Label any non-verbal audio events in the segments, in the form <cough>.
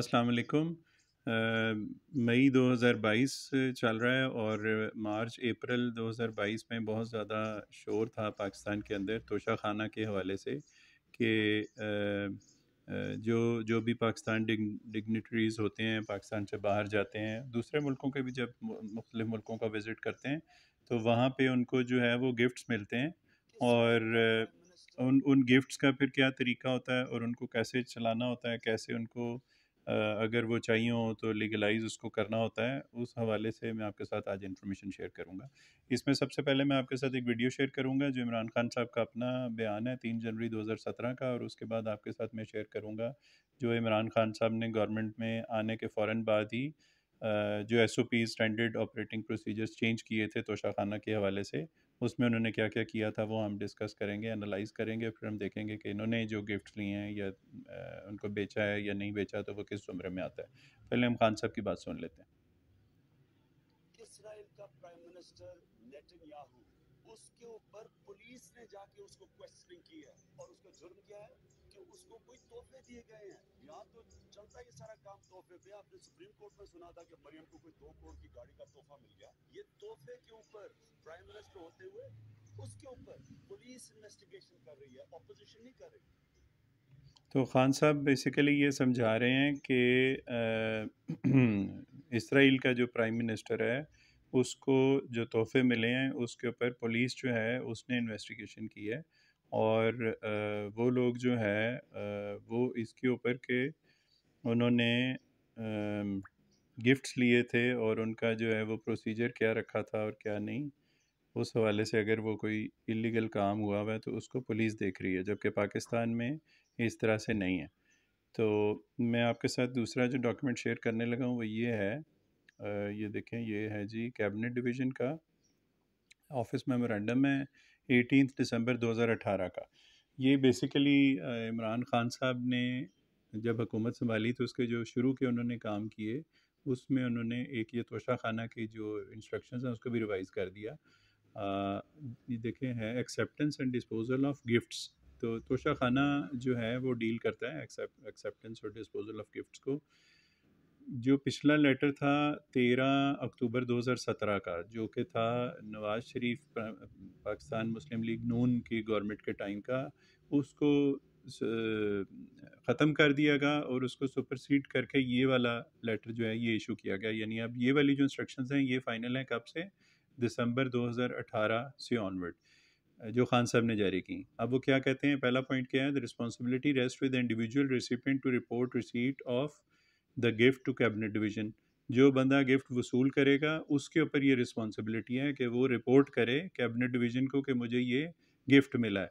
अस्सलाम वालेकुम मई 2022 चल रहा है और मार्च अप्रैल 2022 में बहुत ज़्यादा शोर था पाकिस्तान के अंदर तोशा खाना के हवाले से कि जो जो भी पाकिस्तान डिग्नेटरीज़ होते हैं पाकिस्तान से बाहर जाते हैं दूसरे मुल्कों के भी जब मुख्तलिफ़ मुल्कों का विज़िट करते हैं तो वहाँ पे उनको जो है वो गिफ्ट्स मिलते हैं और उन उन गिफ्ट्स का फिर क्या तरीका होता है और उनको कैसे चलाना होता है कैसे उनको अगर वो चाहिए हो तो लीगलाइज उसको करना होता है उस हवाले से मैं आपके साथ आज इन्फॉर्मेशन शेयर करूँगा इसमें सबसे पहले मैं आपके साथ एक वीडियो शेयर करूँगा जो इमरान खान साहब का अपना बयान है तीन जनवरी 2017 का और उसके बाद आपके साथ मैं शेयर करूँगा जो इमरान खान साहब ने गवर्नमेंट में आने के फ़ौर बाद ही जो S O P standard operating procedures change किए थे तोशा के हवाले से उसमें उन्होंने क्या क्या किया था वो हम डिस्कस करेंगे एनालाइज करेंगे फिर हम देखेंगे कि इन्होंने जो गिफ्ट लिए हैं या उनको बेचा है या नहीं बेचा तो वो किस उम्र में आता है पहले हम खान साहब की बात सुन लेते हैं उसके ऊपर पुलिस ने जाके उसको क्वेश्चनिंग की है और उसका जुर्म क्या है कि उसको कोई तोहफे दिए गए हैं तो चलता ये सारा काम तोहफे पे आपने सुप्रीम कोर्ट में सुना था कि मरियम को कोई दो करोड़ की गाड़ी का तोहफा मिल गया ये तोहफे के ऊपर प्राइम मिनिस्टर होते हुए उसके ऊपर पुलिस इन्वेस्टिगेशन कर रही है नहीं कर रही तो खान साहब बेसिकली ये समझा रहे हैं कि <clears throat> इसराइल का जो प्राइम मिनिस्टर है उसको जो तोहफे मिले हैं उसके ऊपर पुलिस जो है उसने इन्वेस्टिगेशन की है और वो लोग जो है वो इसके ऊपर के उन्होंने गिफ्ट्स लिए थे और उनका जो है वो प्रोसीजर क्या रखा था और क्या नहीं उस हवाले से अगर वो कोई इलीगल काम हुआ हुआ है तो उसको पुलिस देख रही है जबकि पाकिस्तान में इस तरह से नहीं है तो मैं आपके साथ दूसरा जो डॉक्यूमेंट शेयर करने लगा हूँ वो ये है ये देखें ये है जी कैबिनेट डिवीज़न का ऑफिस मेमोरेंडम है एटीन दिसंबर 2018 का ये बेसिकली इमरान खान साहब ने जब हुकूमत संभाली तो उसके जो शुरू के उन्होंने काम किए उसमें उन्होंने एक ये तोशा खाना की जो इंस्ट्रक्शंस हैं उसको भी रिवाइज़ कर दिया ये देखें है acceptance and disposal of gifts तो तोशा खाना जो है वो डील करता है एक्सेप्टेंस और डिस्पोजल ऑफ गिफ्ट्स को जो पिछला लेटर था तेरह अक्टूबर 2017 का जो कि था नवाज़ शरीफ पाकिस्तान मुस्लिम लीग नून की गवर्नमेंट के टाइम का उसको ख़त्म कर दिया गया और उसको सुपरसीड करके ये वाला लेटर जो है ये इशू किया गया यानी अब ये वाली जो इंस्ट्रक्शंस हैं ये फ़ाइनल हैं कब से दिसंबर 2018 से ऑनवर्ड जो खान साहब ने जारी की अब वो क्या कहते हैं पहला पॉइंट क्या है the responsibility rest with individual recipient to report receipt of the gift to cabinet division जो बंदा गिफ्ट वसूल करेगा उसके ऊपर ये रिस्पॉन्सिबिलिटी है कि वो रिपोर्ट करे कैबिनेट डिवीज़न को कि मुझे ये गिफ्ट मिला है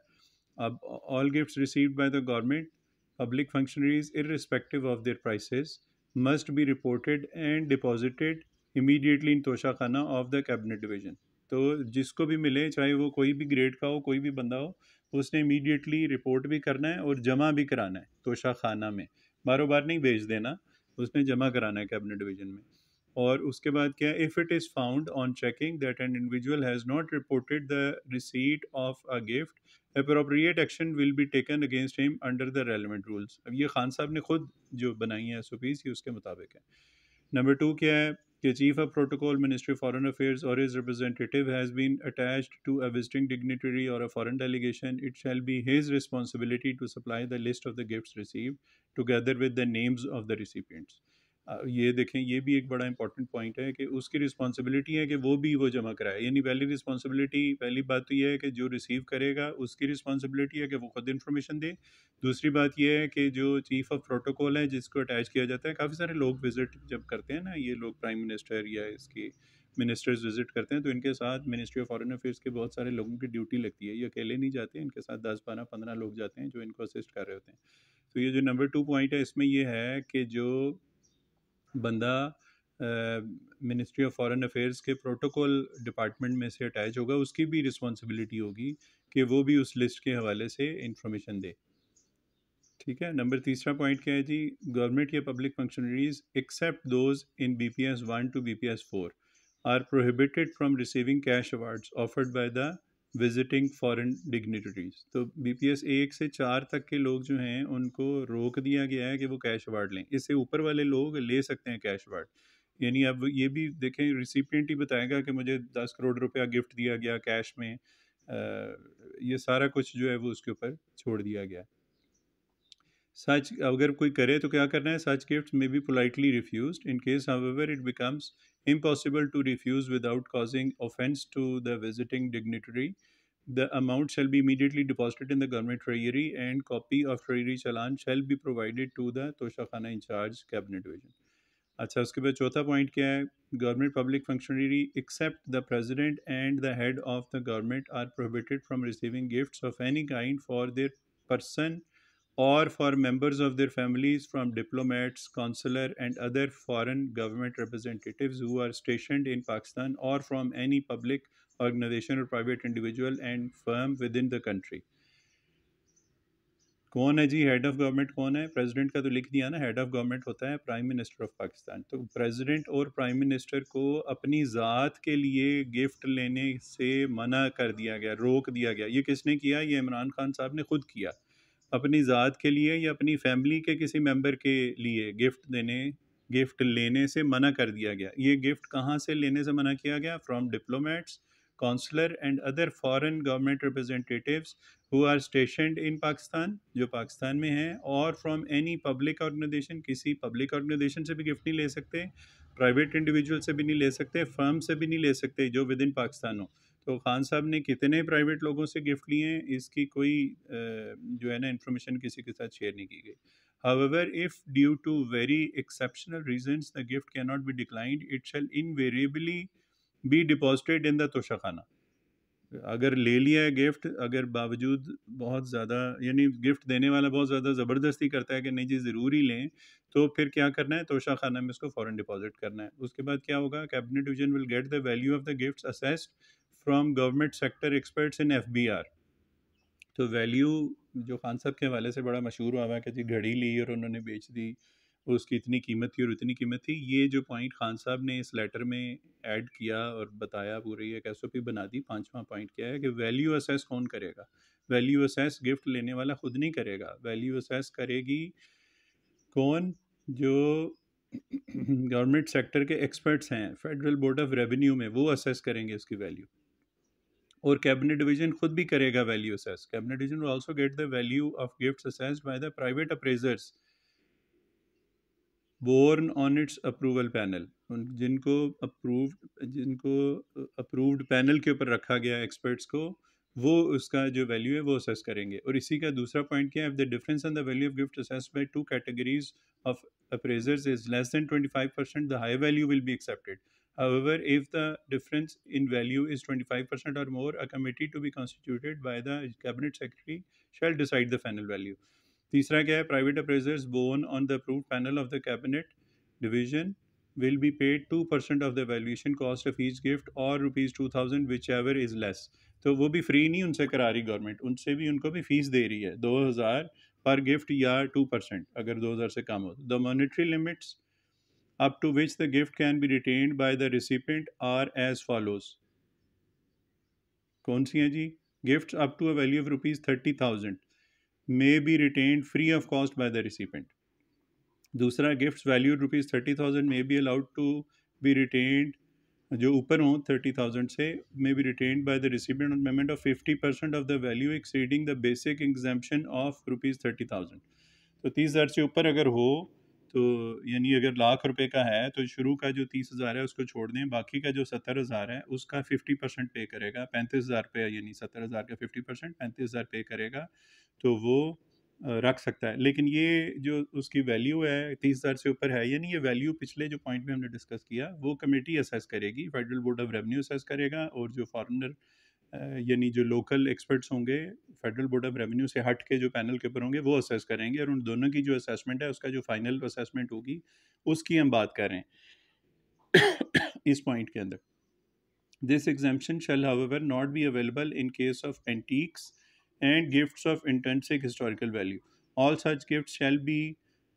अब all gift received by the government functionaries functionaries respective of their prices must be reported and deposited immediately in Toshakhana of the cabinet division तो जिसको भी मिले चाहे वो कोई भी ग्रेड का हो कोई भी बंदा हो उसने इमीडिएटली रिपोर्ट भी करना है और जमा भी कराना है तोशा खाना में बारो बार नहीं भेज देना उसने जमा कराना है कैबिनेट डिवीजन में और उसके बाद क्या if it is found on checking that an individual has not reported the receipt of a gift appropriate action will be taken against him under the relevant rules अब ये खान साहब ने खुद जो बनाई है एस ओ पीज़ ये उसके मुताबिक है नंबर टू क्या है कि chief of protocol ministry foreign affairs or his representative has been attach to a visiting dignitary or a foreign delegation it shall be his responsibility to supply the list of the gift received together with the names of the recipients ये देखें ये भी एक बड़ा important point है कि उसकी responsibility है कि वो भी वो जमा कराए यानी पहली रिस्पॉन्सिबिलिटी पहली बात तो ये है कि जो रिसीव करेगा उसकी रिस्पॉन्सिबिलिटी है कि वो खुद इन्फॉर्मेशन दे दूसरी बात ये है कि जो चीफ ऑफ प्रोटोकॉल है जिसको अटैच किया जाता है काफ़ी सारे लोग विजिट जब करते हैं ना ये लोग प्राइम मिनिस्टर या इसकी मिनिस्टर्स विजिट करते हैं तो इनके साथ मिनिस्ट्री ऑफ फॉरेन अफेयर्स के बहुत सारे लोगों की ड्यूटी लगती है ये अकेले नहीं जाते इनके साथ दस बारह पंद्रह लोग जाते हैं जो इनको असिस्ट कर रहे होते हैं तो ये जो नंबर टू पॉइंट है इसमें ये है कि जो बंदा मिनिस्ट्री ऑफ फॉरेन अफेयर्स के प्रोटोकॉल डिपार्टमेंट में से अटैच होगा उसकी भी रिस्पॉन्सिबिलिटी होगी कि वो भी उस लिस्ट के हवाले से इंफॉर्मेशन दे ठीक है नंबर तीसरा पॉइंट क्या है जी गवर्नमेंट या public functionaries except those in B P S one two B P S four are prohibited from receiving cash awards offered by the visiting foreign dignitaries तो बीपीएस एक से चार तक के लोग जो हैं उनको रोक दिया गया है कि वो कैश अवार्ड लें इससे ऊपर वाले लोग ले सकते हैं कैश अवार्ड यानी अब ये भी देखें रिसिपियंट ही बताएगा कि मुझे दस करोड़ रुपया गिफ्ट दिया गया कैश में आ, ये सारा कुछ जो है वो उसके ऊपर छोड़ दिया गया सच अगर कोई करे तो क्या करना है such gift may be politely refuse in case where it becomes impossible to refuse without causing offence to the visiting dignitary the amount shall be immediately deposited in the government treasury and copy of treasury challan shall be provided to the Toshakhana incharge cabinet division अच्छा उसके बाद चौथा point क्या है government public functionary except the president and the head of the government are prohibited from receiving gift of any kind for their person or for members of their families from diplomats, consular, and other foreign government representatives who are stationed in Pakistan or from any public organization or private individual and firm within the country. कौन है जी head of government कौन है president का तो लिख दिया ना head of government होता है प्राइम मिनिस्टर ऑफ पाकिस्तान तो प्रेसिडेंट और प्राइम मिनिस्टर को अपनी ज़ात के लिए गिफ्ट लेने से मना कर दिया गया रोक दिया गया ये किसने किया ये इमरान खान साहब ने खुद किया अपनी ज़ात के लिए या अपनी फैमिली के किसी मेंबर के लिए गिफ्ट देने गिफ्ट लेने से मना कर दिया गया ये गिफ्ट कहाँ से लेने से मना किया गया from diplomats counsellor and other foreign government representatives who are station in Pakistan जो पाकिस्तान में हैं और फ्रॉम एनी पब्लिक ऑर्गेनाइजेशन किसी पब्लिक ऑर्गेनाइजेशन से भी गिफ्ट नहीं ले सकते प्राइवेट इंडिविजुअल से भी नहीं ले सकते फर्म से भी नहीं ले सकते जो विद इन पाकिस्तान हो तो खान साहब ने कितने प्राइवेट लोगों से गिफ्ट लिए हैं इसकी कोई जो है ना इन्फॉर्मेशन किसी के साथ शेयर नहीं की गई However, if due to very exceptional reasons the can be be it it shall invariably be deposited in the Toshakhana अगर ले लिया है गिफ्ट अगर बावजूद बहुत ज़्यादा यानी गिफ्ट देने वाला बहुत ज़्यादा ज़बरदस्ती करता है कि नहीं जी ज़रूर ही लें तो फिर क्या करना है तोशा खाना में इसको फ़ौरन डिपॉजिट करना है उसके बाद क्या होगा cabinet division will get the value of the gift assessed from government sector experts in F B R तो वैल्यू जो खान साहब के हवाले से बड़ा मशहूर हुआ हुआ कि जी घड़ी ली और उन्होंने बेच दी उसकी इतनी कीमत थी और इतनी कीमत थी ये जो पॉइंट खान साहब ने इस लेटर में ऐड किया और बताया पूरी एक एस बना दी पाँचवा पॉइंट क्या है कि वैल्यू असेस कौन करेगा वैल्यू असेस गिफ्ट लेने वाला खुद नहीं करेगा वैल्यू असेस करेगी कौन जो गवर्नमेंट सेक्टर के एक्सपर्ट्स हैं फेडरल बोर्ड ऑफ रेवेन्यू में वो असेस करेंगे उसकी वैल्यू और कैबिनेट डिवीजन खुद भी करेगा value assess cabinet division will also get the value of gifts assessed by the private appraisers borne on its approval panel जिनको अप्रूव जिनको अप्रूव्ड पैनल के ऊपर रखा गया एक्सपर्ट्स को वो उसका जो वैल्यू है वो असेस करेंगे और इसी का दूसरा पॉइंट क्या है if the difference in the value of gift assess by two categories of appraisers is less than twenty the high value will be accepted However, if the difference in value is 25% or more, a committee to be constituted by the cabinet secretary shall decide the final value. Third, private appraisers born on the approved panel of the cabinet division will be paid 2% of the valuation cost of each gift or rupees 2000, whichever is less. So, wo bhi free nahi unse karari government. Unse bhi unko bhi fees de rahi hai. 2000 per gift ya 2%. Agar 2000 se kam ho. The monetary limits. up to which the gift can be retained by the recipient are as follows. कौन सी हैं जी gift up to a value of rupees thirty thousand may be retained free of cost by the recipient दूसरा gift value rupees thirty thousand may be allowed to be retained जो ऊपर हों thirty thousand से may be retained by the recipient on payment of fifty percent of the value exceeding the basic exemption of rupees thirty thousand तो तीस हज़ार से ऊपर अगर हो तो यानी अगर लाख रुपए का है तो शुरू का जो तीस हज़ार है उसको छोड़ दें बाकी का जो सत्तर हज़ार है उसका फिफ्टी परसेंट पे करेगा पैंतीस हज़ार रुपये यानी सत्तर हज़ार का फिफ्टी परसेंट पैंतीस हज़ार पे करेगा तो वो रख सकता है लेकिन ये जो उसकी वैल्यू है तीस हज़ार से ऊपर है यानी ये वैल्यू पिछले जो पॉइंट में हमने डिस्कस किया वो कमेटी असेस करेगी federal board of revenue assess करेगा और जो फॉरनर यानी जो लोकल एक्सपर्ट्स होंगे फेडरल बोर्ड ऑफ रेवेन्यू से हट के जो पैनल के ऊपर होंगे वो असेस करेंगे और उन दोनों की जो असेसमेंट है उसका जो फाइनल असेसमेंट होगी उसकी हम बात कर रहे हैं इस पॉइंट के अंदर this exemption shall however not be available in case of antiques and gift of intrinsic historical value all such gift shall be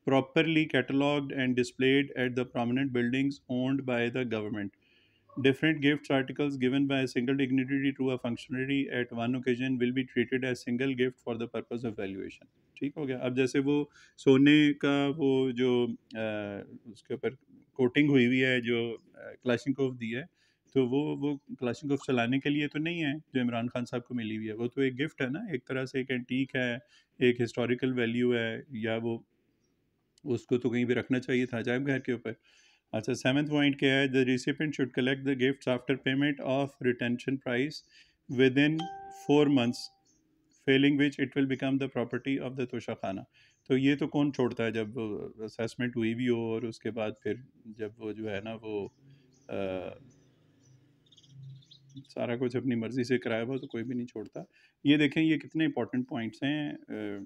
properly catalogued and displayed at the prominent buildings owned by the government Different gifts articles given by a single dignitary to a functionary at one occasion will be treated as single gift for the purpose of valuation. ठीक हो गया अब जैसे वो सोने का वो जो आ, उसके ऊपर कोटिंग हुई हुई है जो क्लाशिंग ऑफ दी है तो वो वो क्लाशिंग ऑफ चलाने के लिए तो नहीं है जो इमरान खान साहब को मिली हुई है वो तो एक गिफ्ट है ना एक तरह से एक एंटीक है एक हिस्टोरिकल वैल्यू है या वो उसको तो कहीं भी रखना चाहिए था अजायब घर के ऊपर अच्छा सेवन पॉइंट क्या है the recipient should collect the gift after payment of retention price within four months failing which it will become the property of the Toshakhana तो ये तो कौन छोड़ता है जब असेसमेंट हुई भी हो और उसके बाद फिर जब वो जो है ना वो सारा कुछ अपनी मर्ज़ी से कराया हुआ तो कोई भी नहीं छोड़ता ये देखें ये कितने इंपॉर्टेंट पॉइंट्स हैं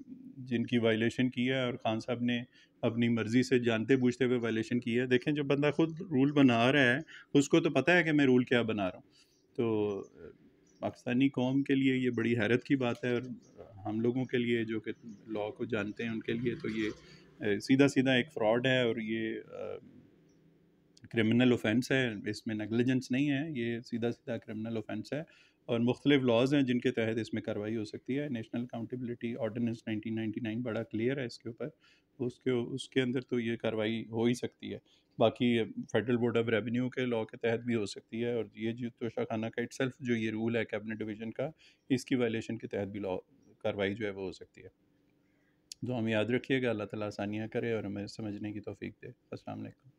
जिनकी वायलेशन की है और खान साहब ने अपनी मर्ज़ी से जानते बूझते हुए वायलेशन की है देखें जब बंदा खुद रूल बना रहा है उसको तो पता है कि मैं रूल क्या बना रहा हूँ तो पाकिस्तानी कौम के लिए ये बड़ी हैरत की बात है और हम लोगों के लिए जो कि लॉ को जानते हैं उनके लिए तो ये सीधा सीधा एक फ्रॉड है और ये क्रिमिनल ऑफेंस है इसमें नेगलिजेंस नहीं है ये सीधा सीधा क्रिमिनल ऑफेंस है और मुख्तलिफ लॉज हैं जिनके तहत इसमें कार्रवाई हो सकती है नेशनल अकाउंटेबिलिटी ऑर्डीनेंस 1999 बड़ा क्लियर है इसके ऊपर उसके उसके अंदर तो ये कार्रवाई हो ही सकती है बाकी फेडरल बोर्ड ऑफ रेवेन्यू के लॉ के तहत भी हो सकती है और ये जो खाना का इट जो ये रूल है कैबिनेट डिवीजन का इसकी वायलेशन के तहत भी लॉ कार्रवाई जो है वो हो सकती है तो हम याद रखिएगा अल्लाह ताली आसानियाँ करे और हमें समझने की तोफीक़ दे असल